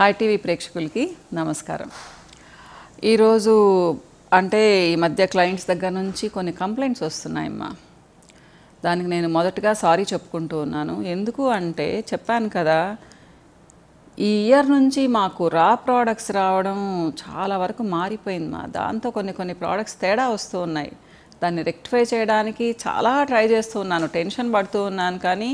hi TV ప్రేక్షకులకి నమస్కారం ఈరోజు అంటే ఈ మధ్య క్లయింట్స్ దగ్గర నుంచి కొన్ని కంప్లైంట్స్ వస్తున్నాయమ్మా దానికి నేను మొదటగా సారీ చెప్పుకుంటూ ఉన్నాను ఎందుకు అంటే చెప్పాను కదా ఈ ఇయర్ నుంచి మాకు రా ప్రోడక్ట్స్ రావడం చాలా వరకు మారిపోయింది మా దాంతో కొన్ని కొన్ని ప్రోడక్ట్స్ తేడా వస్తూ ఉన్నాయి దాన్ని రెక్టిఫై చేయడానికి చాలా ట్రై చేస్తూ ఉన్నాను టెన్షన్ పడుతూ ఉన్నాను కానీ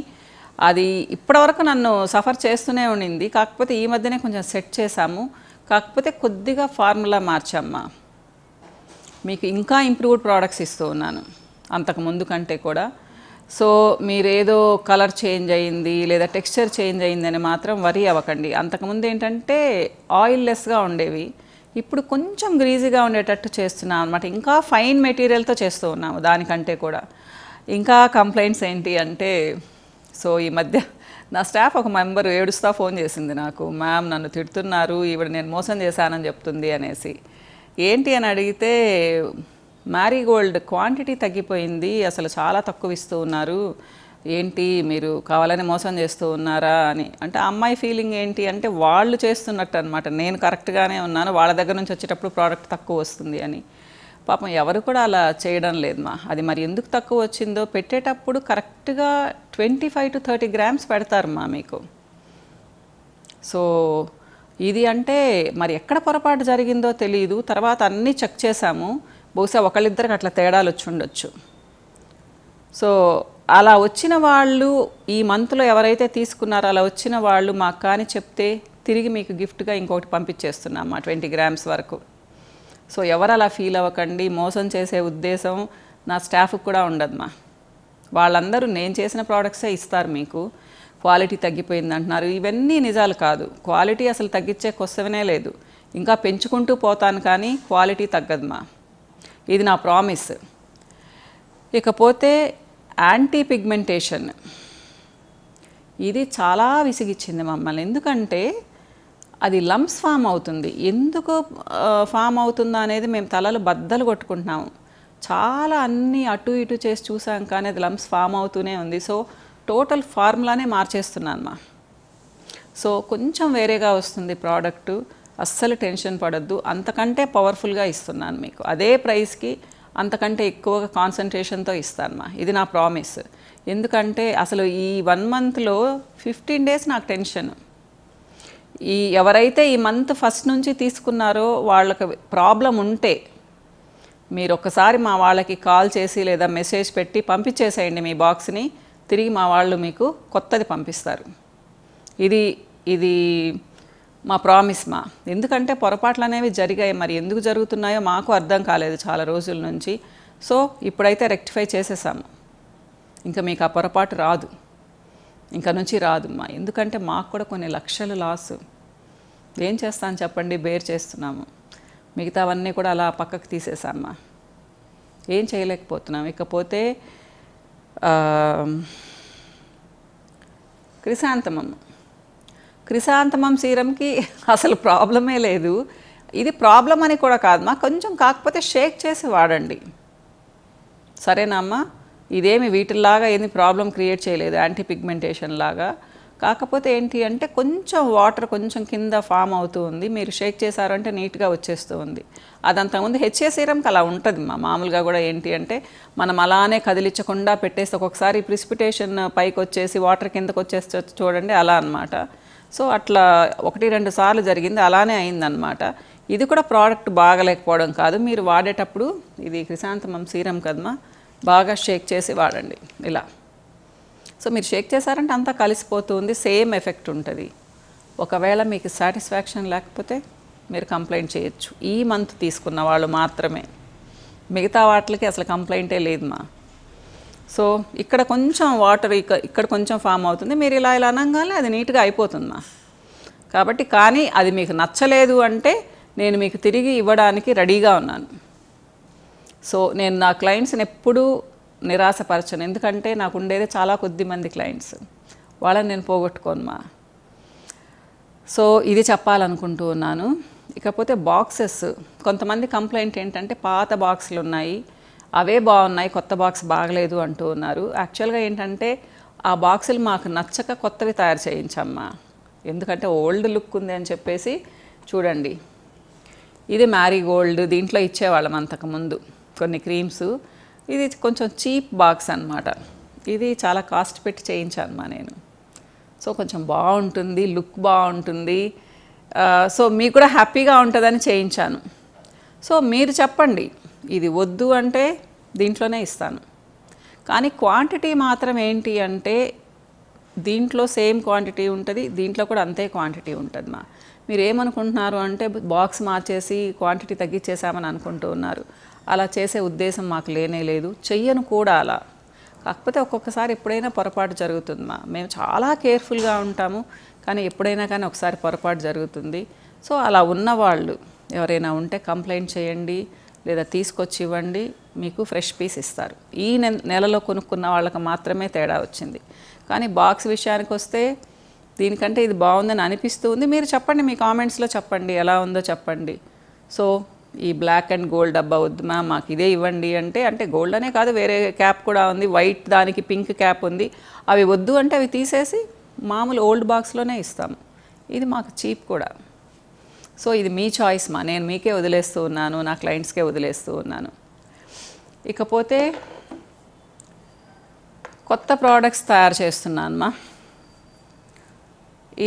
అది ఇప్పటివరకు నన్ను సఫర్ చేస్తూనే ఉండింది కాకపోతే ఈ మధ్యనే కొంచెం సెట్ చేశాము కాకపోతే కొద్దిగా ఫార్ములా మార్చమ్మా మీకు ఇంకా ఇంప్రూవ్డ్ ప్రోడక్ట్స్ ఇస్తూ ఉన్నాను అంతకు ముందు కంటే కూడా సో మీరేదో కలర్ చేంజ్ అయ్యింది లేదా టెక్స్చర్ చేంజ్ అని మాత్రం వరీ అవ్వకండి అంతకుముందు ఏంటంటే ఆయిల్లెస్గా ఉండేవి ఇప్పుడు కొంచెం గ్రీజీగా ఉండేటట్టు చేస్తున్నాం అనమాట ఇంకా ఫైన్ మెటీరియల్తో చేస్తూ ఉన్నాము దానికంటే కూడా ఇంకా కంప్లైంట్స్ ఏంటి అంటే సో ఈ మధ్య నా స్టాఫ్ ఒక మెంబరు ఏడుస్తా ఫోన్ చేసింది నాకు మ్యామ్ నన్ను తిడుతున్నారు ఈవిడ నేను మోసం చేశానని చెప్తుంది అనేసి ఏంటి అని అడిగితే మ్యారీగోల్డ్ క్వాంటిటీ తగ్గిపోయింది అసలు చాలా తక్కువ ఇస్తూ ఉన్నారు ఏంటి మీరు కావాలని మోసం చేస్తూ ఉన్నారా అని అంటే అమ్మాయి ఫీలింగ్ ఏంటి అంటే వాళ్ళు చేస్తున్నట్టు అనమాట నేను కరెక్ట్గానే ఉన్నాను వాళ్ళ దగ్గర నుంచి వచ్చేటప్పుడు ప్రోడక్ట్ తక్కువ వస్తుంది అని పాపం ఎవరు కూడా అలా చేయడం లేదు అది మరి ఎందుకు తక్కువ వచ్చిందో పెట్టేటప్పుడు కరెక్ట్గా twenty five to thirty grams పెడతారమ్మా మీకు సో ఇది అంటే మరి ఎక్కడ పొరపాటు జరిగిందో తెలియదు తర్వాత అన్నీ చెక్ చేశాము బహుశా ఒకళ్ళిద్దరికి అట్లా తేడాలు వచ్చి ఉండొచ్చు సో అలా వచ్చిన వాళ్ళు ఈ మంత్లో ఎవరైతే తీసుకున్నారో అలా వచ్చిన వాళ్ళు మాకు కానీ చెప్తే తిరిగి మీకు గిఫ్ట్గా ఇంకొకటి పంపించేస్తున్నాం మా ట్వంటీ గ్రామ్స్ వరకు సో ఎవరు అలా ఫీల్ అవ్వకండి మోసం చేసే ఉద్దేశం నా స్టాఫ్కి కూడా ఉండదుమా వాళ్ళందరూ నేను చేసిన ప్రోడక్ట్సే ఇస్తారు మీకు క్వాలిటీ తగ్గిపోయింది అంటున్నారు ఇవన్నీ నిజాలు కాదు క్వాలిటీ అసలు తగ్గించే కొసవనే లేదు ఇంకా పెంచుకుంటూ పోతాను కానీ క్వాలిటీ తగ్గదుమా ఇది నా ప్రామిస్ ఇకపోతే యాంటీ పిగ్మెంటేషన్ ఇది చాలా విసిగిచ్చింది మమ్మల్ని ఎందుకంటే అది లంప్స్ ఫామ్ అవుతుంది ఎందుకు ఫామ్ అవుతుందా అనేది మేము తలలు బద్దలు కొట్టుకుంటున్నాము చాలా అన్ని అటు ఇటు చేసి చూసాం కానీ అది లంప్స్ ఫామ్ అవుతూనే ఉంది సో టోటల్ ఫార్ములానే మార్చేస్తున్నాను మా సో కొంచెం వేరేగా వస్తుంది ప్రోడక్ట్ అస్సలు టెన్షన్ పడద్దు అంతకంటే పవర్ఫుల్గా ఇస్తున్నాను మీకు అదే ప్రైస్కి అంతకంటే ఎక్కువగా కాన్సన్ట్రేషన్తో ఇస్తాను మా ఇది నా ప్రామిస్ ఎందుకంటే అసలు ఈ వన్ మంత్లో ఫిఫ్టీన్ డేస్ నాకు టెన్షన్ ఈ ఎవరైతే ఈ మంత్ ఫస్ట్ నుంచి తీసుకున్నారో వాళ్ళకి ప్రాబ్లం ఉంటే మీరు ఒక్కసారి మా వాళ్ళకి కాల్ చేసి లేదా మెసేజ్ పెట్టి పంపించేసేయండి మీ బాక్స్ని తిరిగి మా వాళ్ళు మీకు కొత్తది పంపిస్తారు ఇది ఇది మా ప్రామిస్ మా ఎందుకంటే పొరపాట్లు అనేవి జరిగాయి మరి ఎందుకు జరుగుతున్నాయో మాకు అర్థం కాలేదు చాలా రోజుల నుంచి సో ఇప్పుడైతే రెక్టిఫై చేసేసాము ఇంకా మీకు ఆ పొరపాటు రాదు ఇంకా నుంచి రాదమ్మా ఎందుకంటే మాకు కూడా కొన్ని లక్షలు లాసు ఏం చేస్తాను చెప్పండి బేర్ చేస్తున్నాము మిగతావన్నీ కూడా అలా పక్కకు తీసేసామ్మా ఏం చేయలేకపోతున్నాం ఇకపోతే క్రిసాంతమం క్రిసాంతమం సీరంకి అసలు ప్రాబ్లమే లేదు ఇది ప్రాబ్లం అని కూడా కాదమ్మా కొంచెం కాకపోతే షేక్ చేసి వాడండి సరేనా అమ్మా ఇదేమి వీటిల్లాగా ఏమి ప్రాబ్లం క్రియేట్ చేయలేదు యాంటీ పిగ్మెంటేషన్ లాగా కాకపోతే ఏంటి అంటే కొంచెం వాటర్ కొంచెం కింద ఫామ్ అవుతూ ఉంది మీరు షేక్ చేశారంటే నీట్గా వచ్చేస్తూ ఉంది అదంతకుముందు హెచ్ఏ సీరంకి అలా ఉంటుంది మా మామూలుగా కూడా ఏంటి అంటే మనం అలానే కదిలించకుండా పెట్టేస్తే ఒక్కొక్కసారి ప్రిసిపిటేషన్ పైకి వచ్చేసి వాటర్ కిందకు వచ్చేస్తే చూడండి అలా అనమాట సో అట్లా ఒకటి రెండు సార్లు జరిగింది అలానే అయిందనమాట ఇది కూడా ప్రోడక్ట్ బాగలేకపోవడం కాదు మీరు వాడేటప్పుడు ఇది క్రిసాంతమం సీరం కదమా బాగా షేక్ చేసి వాడండి ఇలా సో మీరు షేక్ చేశారంటే అంతా కలిసిపోతుంది సేమ్ ఎఫెక్ట్ ఉంటుంది ఒకవేళ మీకు సాటిస్ఫాక్షన్ లేకపోతే మీరు కంప్లైంట్ చేయొచ్చు ఈ మంత్ తీసుకున్న వాళ్ళు మాత్రమే మిగతా వాటికి అసలు కంప్లైంటే లేదుమా సో ఇక్కడ కొంచెం వాటర్ ఇక్కడ కొంచెం ఫామ్ అవుతుంది మీరు ఇలా ఇలా అనగానే అది నీట్గా అయిపోతుందా కాబట్టి కానీ అది మీకు నచ్చలేదు అంటే నేను మీకు తిరిగి ఇవ్వడానికి రెడీగా ఉన్నాను సో నేను నా క్లయింట్స్ని ఎప్పుడూ నిరాశపరచను ఎందుకంటే నాకు ఉండేది చాలా కొద్ది మంది క్లయింట్స్ వాళ్ళని నేను పోగొట్టుకోనుమా సో ఇది చెప్పాలనుకుంటూ ఉన్నాను ఇకపోతే బాక్సెస్ కొంతమంది కంప్లైంట్ ఏంటంటే పాత బాక్సులు ఉన్నాయి అవే బాగున్నాయి కొత్త బాక్స్ బాగలేదు అంటూ ఉన్నారు యాక్చువల్గా ఏంటంటే ఆ బాక్సులు మాకు నచ్చక కొత్తవి తయారు చేయించమ్మా ఎందుకంటే ఓల్డ్ లుక్ ఉంది అని చెప్పేసి చూడండి ఇది మ్యారీగోల్డ్ దీంట్లో ఇచ్చేవాళ్ళం అంతకుముందు కొన్ని క్రీమ్స్ ఇది కొంచెం చీప్ బాక్స్ అనమాట ఇది చాలా కాస్ట్ పెట్టి చేయించాను మా నేను సో కొంచెం బాగుంటుంది లుక్ బాగుంటుంది సో మీకు కూడా హ్యాపీగా ఉంటుందని చేయించాను సో మీరు చెప్పండి ఇది వద్దు అంటే దీంట్లోనే ఇస్తాను కానీ క్వాంటిటీ మాత్రం ఏంటి అంటే దీంట్లో సేమ్ క్వాంటిటీ ఉంటుంది దీంట్లో కూడా అంతే క్వాంటిటీ ఉంటుంది మా మీరు ఏమనుకుంటున్నారు అంటే బాక్స్ మార్చేసి క్వాంటిటీ తగ్గించేసామని అనుకుంటూ ఉన్నారు అలా చేసే ఉద్దేశం మాకు లేనే లేదు చెయ్యను కూడా అలా కాకపోతే ఒక్కొక్కసారి ఎప్పుడైనా పొరపాటు జరుగుతుందా మేము చాలా కేర్ఫుల్గా ఉంటాము కానీ ఎప్పుడైనా కానీ ఒకసారి పొరపాటు జరుగుతుంది సో అలా ఉన్నవాళ్ళు ఎవరైనా ఉంటే కంప్లైంట్ చేయండి లేదా తీసుకొచ్చి ఇవ్వండి మీకు ఫ్రెష్ పీస్ ఇస్తారు ఈ నెలలో కొనుక్కున్న వాళ్ళకి మాత్రమే తేడా వచ్చింది కానీ బాక్స్ విషయానికి వస్తే దీనికంటే ఇది బాగుందని అనిపిస్తూ ఉంది మీరు చెప్పండి మీ కామెంట్స్లో చెప్పండి ఎలా ఉందో చెప్పండి సో ఈ బ్లాక్ అండ్ గోల్డ్ డబ్బా వద్దు మ్యామ్ మాకు ఇదే ఇవ్వండి అంటే అంటే గోల్డ్ అనే కాదు వేరే క్యాప్ కూడా ఉంది వైట్ దానికి పింక్ క్యాప్ ఉంది అవి వద్దు అంటే అవి తీసేసి మామూలు ఓల్డ్ బాక్స్లోనే ఇస్తాం ఇది మాకు చీప్ కూడా సో ఇది మీ చాయిస్ మా నేను మీకే వదిలేస్తూ ఉన్నాను నా క్లయింట్స్కే వదిలేస్తూ ఉన్నాను ఇకపోతే కొత్త ప్రోడక్ట్స్ తయారు చేస్తున్నాను మా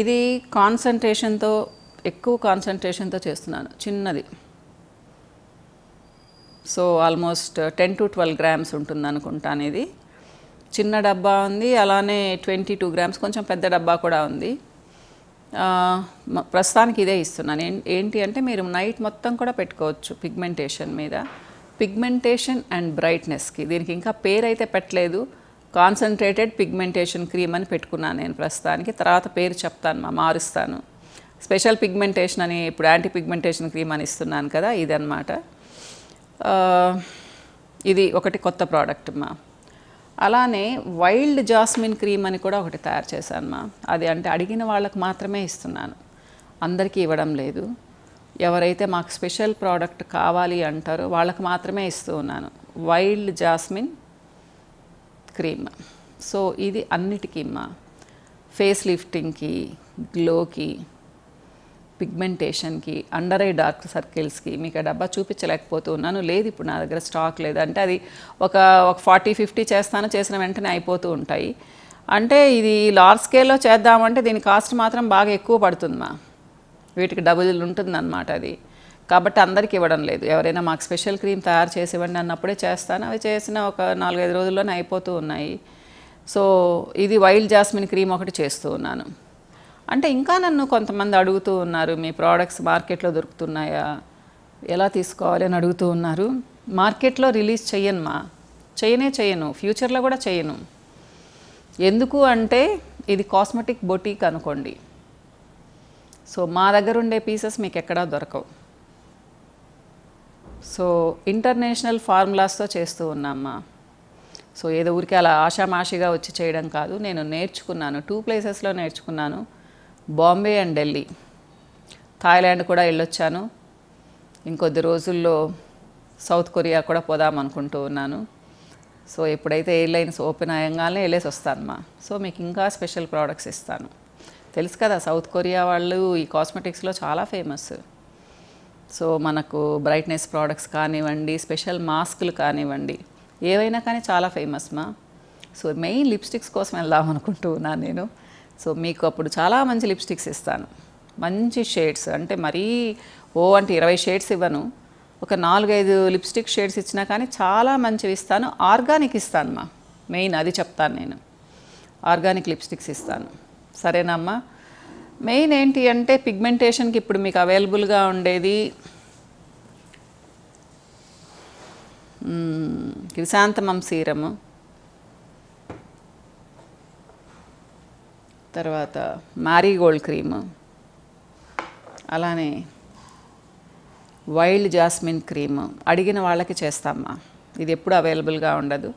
ఇది కాన్సన్ట్రేషన్తో ఎక్కువ కాన్సన్ట్రేషన్తో చేస్తున్నాను చిన్నది so almost ten to twelve grams ఉంటుంది అనుకుంటా అనేది చిన్న డబ్బా ఉంది అలానే ట్వంటీ టూ గ్రామ్స్ కొంచెం పెద్ద డబ్బా కూడా ఉంది ప్రస్తుతానికి ఇదే ఇస్తున్నాను ఏంటి అంటే మీరు నైట్ మొత్తం కూడా పెట్టుకోవచ్చు పిగ్మెంటేషన్ మీద పిగ్మెంటేషన్ అండ్ బ్రైట్నెస్కి దీనికి ఇంకా పేరు అయితే పెట్టలేదు కాన్సన్ట్రేటెడ్ పిగ్మెంటేషన్ క్రీమ్ అని పెట్టుకున్నాను నేను ప్రస్తుతానికి తర్వాత పేరు చెప్తాను మా మారుస్తాను స్పెషల్ పిగ్మెంటేషన్ అని ఇప్పుడు యాంటీ పిగ్మెంటేషన్ క్రీమ్ అని ఇస్తున్నాను కదా ఇదనమాట ఇది ఒకటి కొత్త ప్రోడక్ట్ మా అలానే వైల్డ్ జాస్మిన్ క్రీమ్ అని కూడా ఒకటి తయారు చేశాను మా అది అంటే అడిగిన వాళ్ళకు మాత్రమే ఇస్తున్నాను అందరికీ ఇవ్వడం లేదు ఎవరైతే మాకు స్పెషల్ ప్రోడక్ట్ కావాలి అంటారో వాళ్ళకు మాత్రమే ఇస్తూ ఉన్నాను వైల్డ్ జాస్మిన్ క్రీమ్ సో ఇది అన్నిటికీ మా ఫేస్ లిఫ్టింగ్కి గ్లోకి పిగ్మెంటేషన్కి అండర్ ఐ డార్క్ సర్కిల్స్కి మీకు ఆ డబ్బా ఉన్నాను లేదు ఇప్పుడు నా దగ్గర స్టాక్ లేదు అంటే అది ఒక ఒక ఫార్టీ ఫిఫ్టీ చేస్తాను చేసిన వెంటనే అయిపోతూ ఉంటాయి అంటే ఇది లార్జ్ స్కేల్లో చేద్దామంటే దీని కాస్ట్ మాత్రం బాగా ఎక్కువ పడుతుందా వీటికి డబుల్ ఉంటుందన్నమాట అది కాబట్టి అందరికీ ఇవ్వడం లేదు ఎవరైనా మాకు స్పెషల్ క్రీమ్ తయారు చేసి ఇవ్వండి అన్నప్పుడే చేస్తాను అవి చేసిన ఒక నాలుగైదు రోజుల్లోనే అయిపోతూ ఉన్నాయి సో ఇది వైల్డ్ జాస్మిన్ క్రీమ్ ఒకటి చేస్తూ ఉన్నాను అంటే ఇంకా నన్ను కొంతమంది అడుగుతూ ఉన్నారు మీ ప్రోడక్ట్స్ మార్కెట్లో దొరుకుతున్నాయా ఎలా తీసుకోవాలి అని అడుగుతూ ఉన్నారు మార్కెట్లో రిలీజ్ చెయ్యనుమా చేయనే చేయను ఫ్యూచర్లో కూడా చేయను ఎందుకు అంటే ఇది కాస్మెటిక్ బొటీక్ అనుకోండి సో మా దగ్గర ఉండే పీసెస్ మీకు ఎక్కడా దొరకవు సో ఇంటర్నేషనల్ ఫార్ములాస్తో చేస్తూ ఉన్నామ్మా సో ఏదో ఊరికి అలా ఆషామాషిగా వచ్చి చేయడం కాదు నేను నేర్చుకున్నాను టూ ప్లేసెస్లో నేర్చుకున్నాను బాంబే అండ్ ఢిల్లీ థాయిలాండ్ కూడా వెళ్ళొచ్చాను ఇంకొద్ది రోజుల్లో సౌత్ కొరియా కూడా పోదాం అనుకుంటూ ఉన్నాను సో ఎప్పుడైతే ఎయిర్లైన్స్ ఓపెన్ అయ్యంగానే వెళ్ళేసి వస్తాను మా సో మీకు ఇంకా స్పెషల్ ప్రోడక్ట్స్ ఇస్తాను తెలుసు కదా సౌత్ కొరియా వాళ్ళు ఈ కాస్మెటిక్స్లో చాలా ఫేమస్ సో మనకు బ్రైట్నెస్ ప్రోడక్ట్స్ కానివ్వండి స్పెషల్ మాస్కులు కానివ్వండి ఏవైనా కానీ చాలా ఫేమస్ మా సో మెయిన్ లిప్స్టిక్స్ కోసం వెళ్దాం అనుకుంటూ ఉన్నాను నేను సో మీకు అప్పుడు చాలా మంచి లిప్స్టిక్స్ ఇస్తాను మంచి షేడ్స్ అంటే మరీ ఓ అంటే ఇరవై షేడ్స్ ఇవ్వను ఒక నాలుగైదు లిప్స్టిక్ షేడ్స్ ఇచ్చినా కానీ చాలా మంచివి ఇస్తాను ఆర్గానిక్ ఇస్తాను అమ్మా మెయిన్ అది చెప్తాను నేను ఆర్గానిక్ లిప్స్టిక్స్ ఇస్తాను సరేనా మెయిన్ ఏంటి అంటే పిగ్మెంటేషన్కి ఇప్పుడు మీకు అవైలబుల్గా ఉండేది క్రిసాంతమం సీరము తర్వాత మ్యారీగోల్డ్ క్రీమ్ అలానే వైల్డ్ జాస్మిన్ క్రీమ్ అడిగిన వాళ్ళకి చేస్తామ్మా ఇది ఎప్పుడు అవైలబుల్గా ఉండదు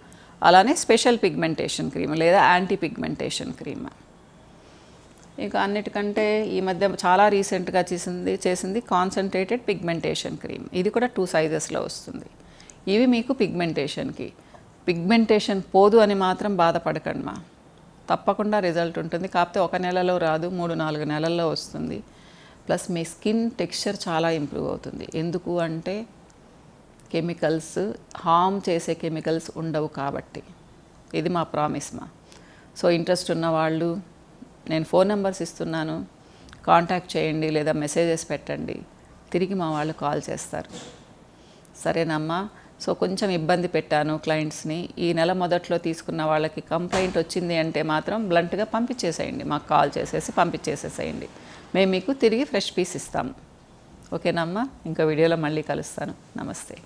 అలానే స్పెషల్ పిగ్మెంటేషన్ క్రీమ్ లేదా యాంటీ పిగ్మెంటేషన్ క్రీమ్ ఇక అన్నిటికంటే ఈ మధ్య చాలా రీసెంట్గా చేసింది చేసింది కాన్సన్ట్రేటెడ్ పిగ్మెంటేషన్ క్రీమ్ ఇది కూడా టూ సైజెస్లో వస్తుంది ఇవి మీకు పిగ్మెంటేషన్కి పిగ్మెంటేషన్ పోదు అని మాత్రం బాధపడకండి మా తప్పకుండా రిజల్ట్ ఉంటుంది కాకపోతే ఒక నెలలో రాదు మూడు నాలుగు నెలల్లో వస్తుంది ప్లస్ మీ స్కిన్ టెక్స్చర్ చాలా ఇంప్రూవ్ అవుతుంది ఎందుకు అంటే కెమికల్స్ హామ్ చేసే కెమికల్స్ ఉండవు కాబట్టి ఇది మా ప్రామిస్ మా సో ఇంట్రెస్ట్ ఉన్న వాళ్ళు నేను ఫోన్ నెంబర్స్ ఇస్తున్నాను కాంటాక్ట్ చేయండి లేదా మెసేజెస్ పెట్టండి తిరిగి మా వాళ్ళు కాల్ చేస్తారు సరేనమ్మా సో కొంచెం ఇబ్బంది పెట్టాను క్లయింట్స్ని ఈ నెల మొదట్లో తీసుకున్న వాళ్ళకి కంప్లైంట్ వచ్చింది అంటే మాత్రం బ్లంట్గా పంపించేసేయండి మాకు కాల్ చేసేసి పంపించేసేసేయండి మేము మీకు తిరిగి ఫ్రెష్ పీస్ ఇస్తాము ఓకేనమ్మా ఇంకా వీడియోలో మళ్ళీ కలుస్తాను నమస్తే